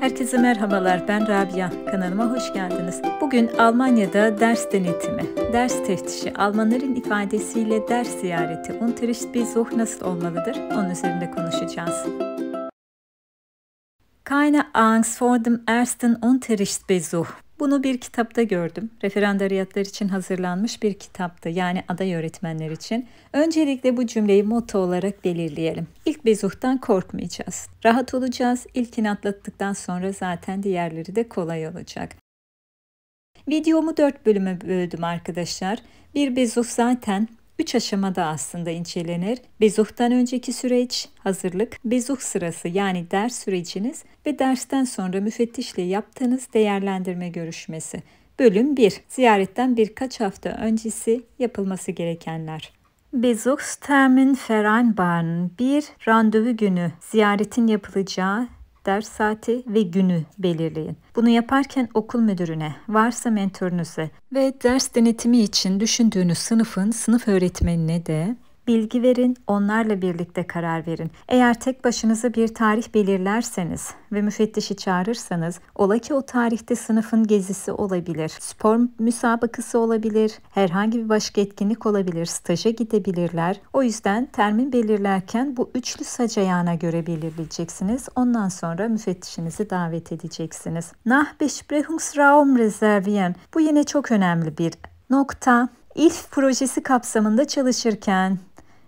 Herkese merhabalar, ben Rabia. Kanalıma hoş geldiniz. Bugün Almanya'da ders denetimi, ders teftişi, Almanların ifadesiyle ders ziyareti, unterricht besuch nasıl olmalıdır? Onun üzerinde konuşacağız. Keine Angst vor dem ersten Unterrichtsbesuch. Bunu bir kitapta gördüm. Referandariyatlar için hazırlanmış bir kitaptı. Yani aday öğretmenler için. Öncelikle bu cümleyi motto olarak belirleyelim. İlk bezuhtan korkmayacağız. Rahat olacağız. İlkini atlattıktan sonra zaten diğerleri de kolay olacak. Videomu dört bölüme böldüm arkadaşlar. Bir bezuh zaten Üç aşamada aslında incelenir. Bezuh'tan önceki süreç, hazırlık, bezuh sırası yani ders süreciniz ve dersten sonra müfettişle yaptığınız değerlendirme görüşmesi. Bölüm 1. Ziyaretten birkaç hafta öncesi yapılması gerekenler. Bezuchstermin Vereinbaren bir randevu günü ziyaretin yapılacağı ders saati ve günü belirleyin. Bunu yaparken okul müdürüne, varsa mentorunuza ve ders denetimi için düşündüğünüz sınıfın sınıf öğretmenine de bilgi verin, onlarla birlikte karar verin. Eğer tek başınıza bir tarih belirlerseniz ve müfettişi çağırırsanız ola ki o tarihte sınıfın gezisi olabilir, spor müsabakası olabilir, herhangi bir başka etkinlik olabilir, staja gidebilirler. O yüzden termin belirlerken bu üçlü sac ayağına göre belirleyeceksiniz. Ondan sonra müfettişinizi davet edeceksiniz. Nach Besprechungsraum reservieren. Bu yine çok önemli bir nokta. İLF projesi kapsamında çalışırken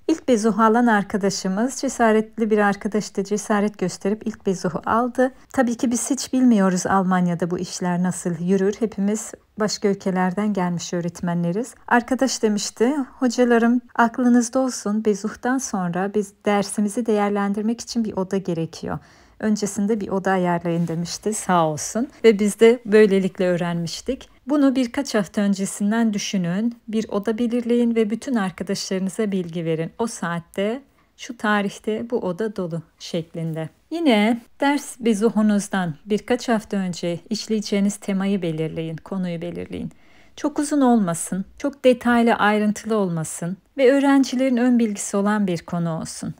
İlk bezuhu alan arkadaşımız cesaretli bir arkadaştı. Cesaret gösterip ilk bezuhu aldı. Tabii ki biz hiç bilmiyoruz Almanya'da bu işler nasıl yürür. Hepimiz başka ülkelerden gelmiş öğretmenleriz. Arkadaş demişti, hocalarım aklınızda olsun bezuhtan sonra biz dersimizi değerlendirmek için bir oda gerekiyor öncesinde bir oda ayarlayın demişti sağ olsun. Ve biz de böylelikle öğrenmiştik. Bunu birkaç hafta öncesinden düşünün, bir oda belirleyin ve bütün arkadaşlarınıza bilgi verin. O saatte şu tarihte bu oda dolu şeklinde. Yine ders bezuhunuzdan birkaç hafta önce işleyeceğiniz temayı belirleyin, konuyu belirleyin. Çok uzun olmasın, çok detaylı ayrıntılı olmasın ve öğrencilerin ön bilgisi olan bir konu olsun.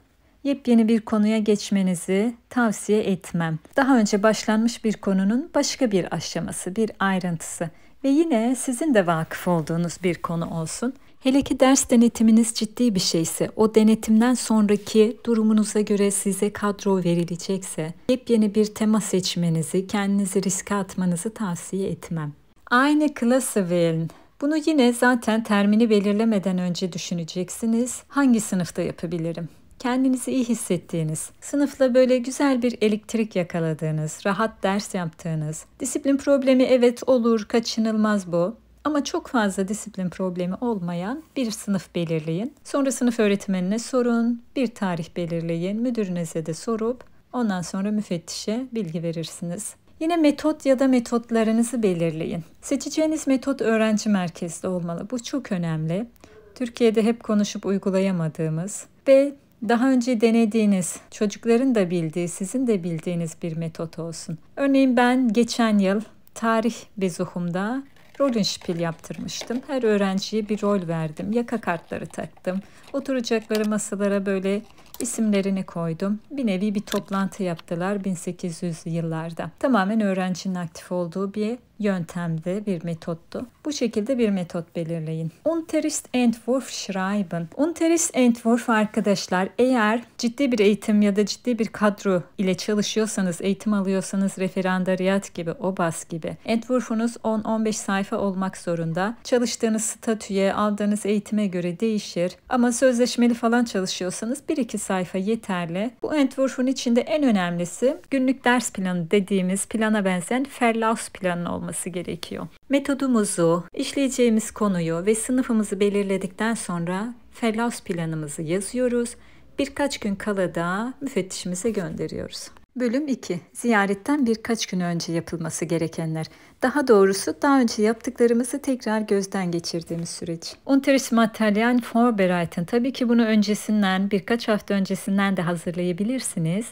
Yepyeni bir konuya geçmenizi tavsiye etmem. Daha önce başlanmış bir konunun başka bir aşaması, bir ayrıntısı. Ve yine sizin de vakıf olduğunuz bir konu olsun. Hele ki ders denetiminiz ciddi bir şeyse, o denetimden sonraki durumunuza göre size kadro verilecekse, yepyeni bir tema seçmenizi, kendinizi riske atmanızı tavsiye etmem. Aynı klası verin. Bunu yine zaten termini belirlemeden önce düşüneceksiniz. Hangi sınıfta yapabilirim? kendinizi iyi hissettiğiniz, sınıfla böyle güzel bir elektrik yakaladığınız, rahat ders yaptığınız, disiplin problemi evet olur, kaçınılmaz bu. Ama çok fazla disiplin problemi olmayan bir sınıf belirleyin. Sonra sınıf öğretmenine sorun, bir tarih belirleyin, müdürünüze de sorup ondan sonra müfettişe bilgi verirsiniz. Yine metot ya da metotlarınızı belirleyin. Seçeceğiniz metot öğrenci merkezli olmalı. Bu çok önemli. Türkiye'de hep konuşup uygulayamadığımız ve daha önce denediğiniz, çocukların da bildiği, sizin de bildiğiniz bir metot olsun. Örneğin ben geçen yıl tarih bezuhumda Rollenspiel yaptırmıştım. Her öğrenciye bir rol verdim. Yaka kartları taktım. Oturacakları masalara böyle isimlerini koydum. Bir nevi bir toplantı yaptılar 1800 yıllarda. Tamamen öğrencinin aktif olduğu bir yöntemdi, bir metottu. Bu şekilde bir metot belirleyin. Unterricht Entwurf schreiben. Unterricht Entwurf arkadaşlar eğer ciddi bir eğitim ya da ciddi bir kadro ile çalışıyorsanız, eğitim alıyorsanız referandariyat gibi, OBAS gibi Entwurfunuz 10-15 sayfa olmak zorunda. Çalıştığınız statüye, aldığınız eğitime göre değişir. Ama sözleşmeli falan çalışıyorsanız 1-2 sayfa yeterli. Bu Entwurfun içinde en önemlisi günlük ders planı dediğimiz plana benzeyen Verlaufsplan olması olması gerekiyor. Metodumuzu, işleyeceğimiz konuyu ve sınıfımızı belirledikten sonra fellas planımızı yazıyoruz. Birkaç gün kala da müfettişimize gönderiyoruz. Bölüm 2. Ziyaretten birkaç gün önce yapılması gerekenler. Daha doğrusu daha önce yaptıklarımızı tekrar gözden geçirdiğimiz süreç. Unterricht Material Vorbereiten. Tabii ki bunu öncesinden, birkaç hafta öncesinden de hazırlayabilirsiniz.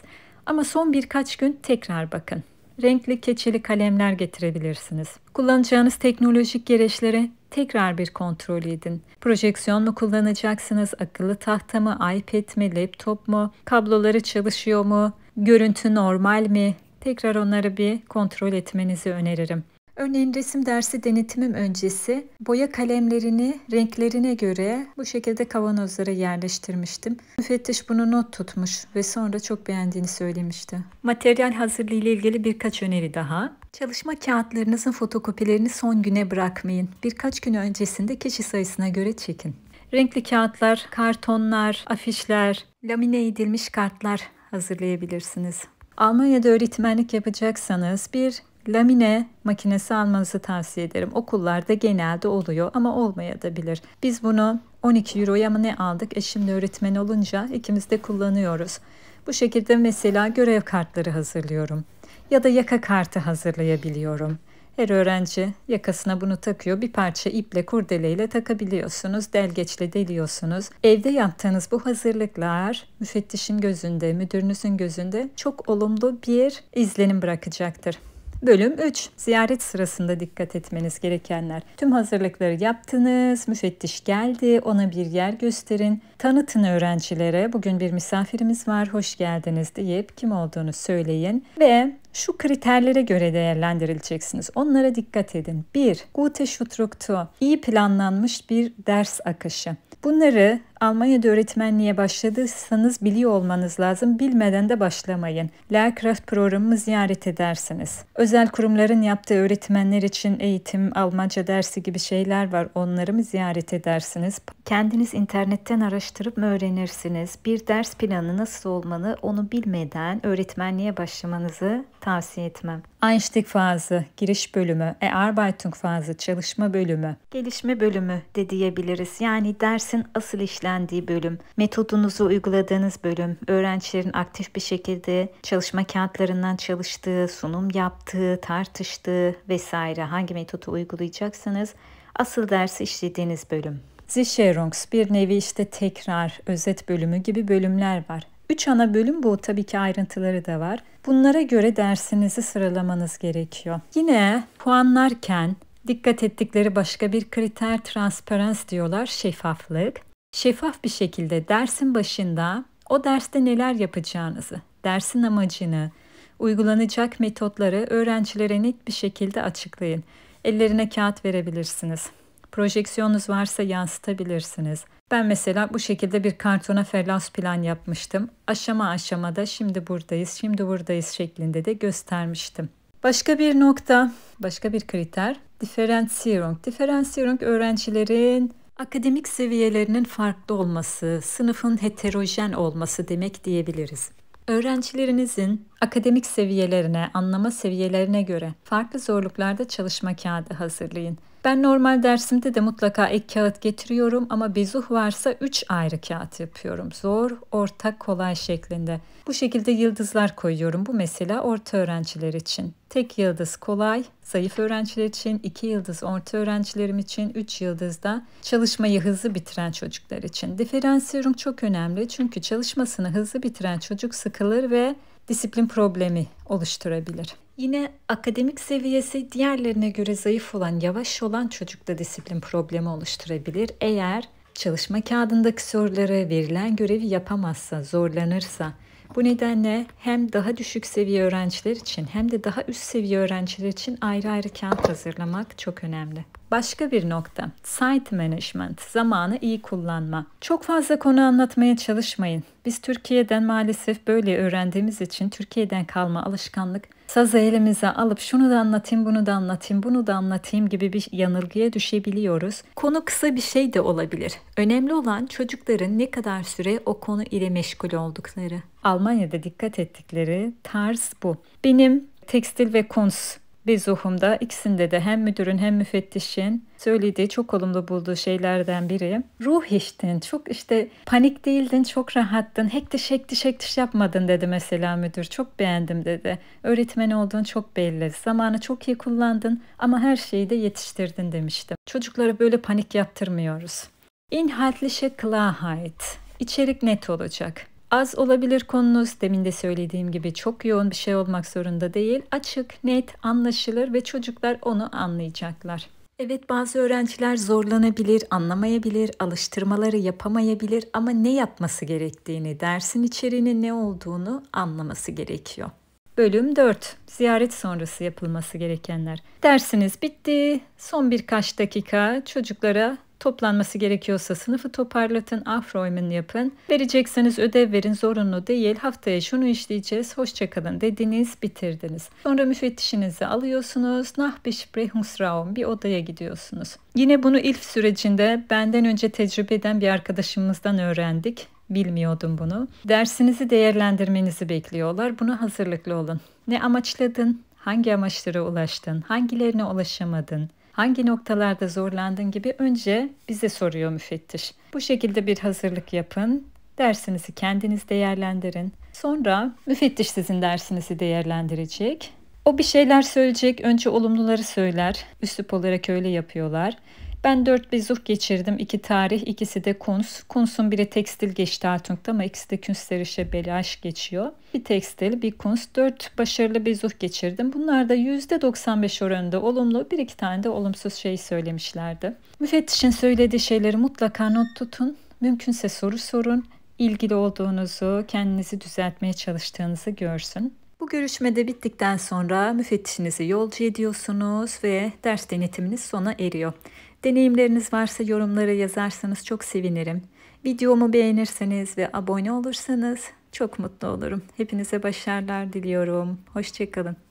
Ama son birkaç gün tekrar bakın renkli keçeli kalemler getirebilirsiniz. Kullanacağınız teknolojik gereçlere tekrar bir kontrol edin. Projeksiyon mu kullanacaksınız, akıllı tahta mı, iPad mi, laptop mu, kabloları çalışıyor mu, görüntü normal mi? Tekrar onları bir kontrol etmenizi öneririm. Örneğin resim dersi denetimim öncesi boya kalemlerini renklerine göre bu şekilde kavanozlara yerleştirmiştim. Müfettiş bunu not tutmuş ve sonra çok beğendiğini söylemişti. Materyal hazırlığı ile ilgili birkaç öneri daha. Çalışma kağıtlarınızın fotokopilerini son güne bırakmayın. Birkaç gün öncesinde kişi sayısına göre çekin. Renkli kağıtlar, kartonlar, afişler, lamine edilmiş kartlar hazırlayabilirsiniz. Almanya'da öğretmenlik yapacaksanız bir lamine makinesi almanızı tavsiye ederim. Okullarda genelde oluyor ama olmaya da bilir. Biz bunu 12 euroya mı ne aldık? Eşim de öğretmen olunca ikimiz de kullanıyoruz. Bu şekilde mesela görev kartları hazırlıyorum. Ya da yaka kartı hazırlayabiliyorum. Her öğrenci yakasına bunu takıyor. Bir parça iple kurdeleyle takabiliyorsunuz. Delgeçle deliyorsunuz. Evde yaptığınız bu hazırlıklar müfettişin gözünde, müdürünüzün gözünde çok olumlu bir izlenim bırakacaktır. Bölüm 3. Ziyaret sırasında dikkat etmeniz gerekenler. Tüm hazırlıkları yaptınız, müfettiş geldi, ona bir yer gösterin. Tanıtın öğrencilere, bugün bir misafirimiz var, hoş geldiniz deyip kim olduğunu söyleyin. Ve şu kriterlere göre değerlendirileceksiniz. Onlara dikkat edin. 1. Gute Şutruktu, İyi planlanmış bir ders akışı. Bunları Almanya'da öğretmenliğe başladıysanız biliyor olmanız lazım. Bilmeden de başlamayın. Lehrkraft programını ziyaret edersiniz. Özel kurumların yaptığı öğretmenler için eğitim, Almanca dersi gibi şeyler var. Onları mı ziyaret edersiniz? Kendiniz internetten araştırıp öğrenirsiniz. Bir ders planı nasıl olmalı onu bilmeden öğretmenliğe başlamanızı tavsiye etmem. Einstieg fazı, giriş bölümü, e Arbeitung fazı, çalışma bölümü, gelişme bölümü de diyebiliriz. Yani dersin asıl işlemi desteklendiği bölüm, metodunuzu uyguladığınız bölüm, öğrencilerin aktif bir şekilde çalışma kağıtlarından çalıştığı, sunum yaptığı, tartıştığı vesaire hangi metodu uygulayacaksınız, asıl dersi işlediğiniz bölüm. Zişerungs bir nevi işte tekrar, özet bölümü gibi bölümler var. Üç ana bölüm bu tabii ki ayrıntıları da var. Bunlara göre dersinizi sıralamanız gerekiyor. Yine puanlarken dikkat ettikleri başka bir kriter transparans diyorlar şeffaflık şeffaf bir şekilde dersin başında o derste neler yapacağınızı, dersin amacını, uygulanacak metotları öğrencilere net bir şekilde açıklayın. Ellerine kağıt verebilirsiniz. Projeksiyonunuz varsa yansıtabilirsiniz. Ben mesela bu şekilde bir kartona fellas plan yapmıştım. Aşama aşamada şimdi buradayız, şimdi buradayız şeklinde de göstermiştim. Başka bir nokta, başka bir kriter, diferansiyerung. Diferansiyerung öğrencilerin Akademik seviyelerinin farklı olması, sınıfın heterojen olması demek diyebiliriz. Öğrencilerinizin akademik seviyelerine, anlama seviyelerine göre farklı zorluklarda çalışma kağıdı hazırlayın. Ben normal dersimde de mutlaka ek kağıt getiriyorum ama bezuh varsa 3 ayrı kağıt yapıyorum. Zor, orta, kolay şeklinde. Bu şekilde yıldızlar koyuyorum. Bu mesela orta öğrenciler için. Tek yıldız kolay, zayıf öğrenciler için, 2 yıldız orta öğrencilerim için, 3 yıldız da çalışmayı hızlı bitiren çocuklar için. Diferansiyonum çok önemli çünkü çalışmasını hızlı bitiren çocuk sıkılır ve disiplin problemi oluşturabilir. Yine akademik seviyesi diğerlerine göre zayıf olan, yavaş olan çocukta disiplin problemi oluşturabilir. Eğer çalışma kağıdındaki soruları, verilen görevi yapamazsa, zorlanırsa, bu nedenle hem daha düşük seviye öğrenciler için hem de daha üst seviye öğrenciler için ayrı ayrı kağıt hazırlamak çok önemli. Başka bir nokta. Site management, zamanı iyi kullanma. Çok fazla konu anlatmaya çalışmayın. Biz Türkiye'den maalesef böyle öğrendiğimiz için Türkiye'den kalma alışkanlık Sazı elimize alıp şunu da anlatayım, bunu da anlatayım, bunu da anlatayım gibi bir yanılgıya düşebiliyoruz. Konu kısa bir şey de olabilir. Önemli olan çocukların ne kadar süre o konu ile meşgul oldukları. Almanya'da dikkat ettikleri tarz bu. Benim tekstil ve kons Bezuhum'da ikisinde de hem müdürün hem müfettişin söylediği çok olumlu bulduğu şeylerden biri. Ruh iştin, çok işte panik değildin, çok rahattın, hektiş hektiş hektiş yapmadın dedi mesela müdür. Çok beğendim dedi. Öğretmen olduğun çok belli. Zamanı çok iyi kullandın ama her şeyi de yetiştirdin demiştim. Çocuklara böyle panik yaptırmıyoruz. İnhaltli şekla ait. İçerik net olacak. Az olabilir konunuz demin de söylediğim gibi çok yoğun bir şey olmak zorunda değil. Açık, net, anlaşılır ve çocuklar onu anlayacaklar. Evet bazı öğrenciler zorlanabilir, anlamayabilir, alıştırmaları yapamayabilir ama ne yapması gerektiğini, dersin içeriğinin ne olduğunu anlaması gerekiyor. Bölüm 4. Ziyaret sonrası yapılması gerekenler. Dersiniz bitti. Son birkaç dakika çocuklara Toplanması gerekiyorsa sınıfı toparlatın, afroymen yapın. Verecekseniz ödev verin, zorunlu değil. Haftaya şunu işleyeceğiz, hoşçakalın dediniz, bitirdiniz. Sonra müfettişinizi alıyorsunuz, nah Besprechungsraum bir odaya gidiyorsunuz. Yine bunu ilk sürecinde benden önce tecrübe eden bir arkadaşımızdan öğrendik. Bilmiyordum bunu. Dersinizi değerlendirmenizi bekliyorlar. Buna hazırlıklı olun. Ne amaçladın? Hangi amaçlara ulaştın? Hangilerine ulaşamadın? hangi noktalarda zorlandın gibi önce bize soruyor müfettiş. Bu şekilde bir hazırlık yapın. Dersinizi kendiniz değerlendirin. Sonra müfettiş sizin dersinizi değerlendirecek. O bir şeyler söyleyecek. Önce olumluları söyler. Üslup olarak öyle yapıyorlar. Ben dört bezuh geçirdim. İki tarih, ikisi de kuns. Kunsun biri tekstil geçti Gestaltung'da ama ikisi de künstlerische Belaş geçiyor. Bir tekstil, bir kunst. Dört başarılı bezuh geçirdim. Bunlar da %95 oranında olumlu, bir iki tane de olumsuz şey söylemişlerdi. Müfettişin söylediği şeyleri mutlaka not tutun. Mümkünse soru sorun. İlgili olduğunuzu, kendinizi düzeltmeye çalıştığınızı görsün. Bu görüşmede bittikten sonra müfettişinizi yolcu ediyorsunuz ve ders denetiminiz sona eriyor. Deneyimleriniz varsa yorumlara yazarsanız çok sevinirim. Videomu beğenirseniz ve abone olursanız çok mutlu olurum. Hepinize başarılar diliyorum. Hoşçakalın.